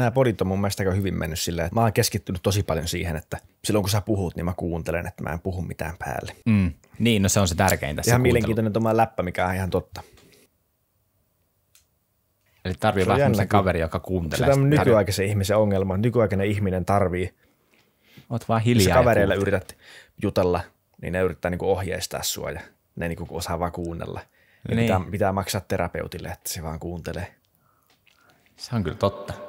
nämä podit on mun mielestä aika hyvin mennyt silleen, että mä oon keskittynyt tosi paljon siihen, että silloin kun sä puhut, niin mä kuuntelen, että mä en puhu mitään päälle. Mm. Niin, no se on se tärkein tässä Ihan mielenkiintoinen tämä läppä, mikä on ihan totta. Eli tarvii vähän kaveri, joka kuuntelee. Se on nykyaikaisen ihmisen ongelma. Nykyaikainen ihminen tarvii. Oot vaan hiljaa. Jos siis kavereilla yrität jutella, niin ne yrittää niinku ohjeistaa sua ja ne niinku osaa vaan kuunnella. niin. pitää, pitää maksaa terapeutille, että se vaan kuuntelee. Se on kyllä totta.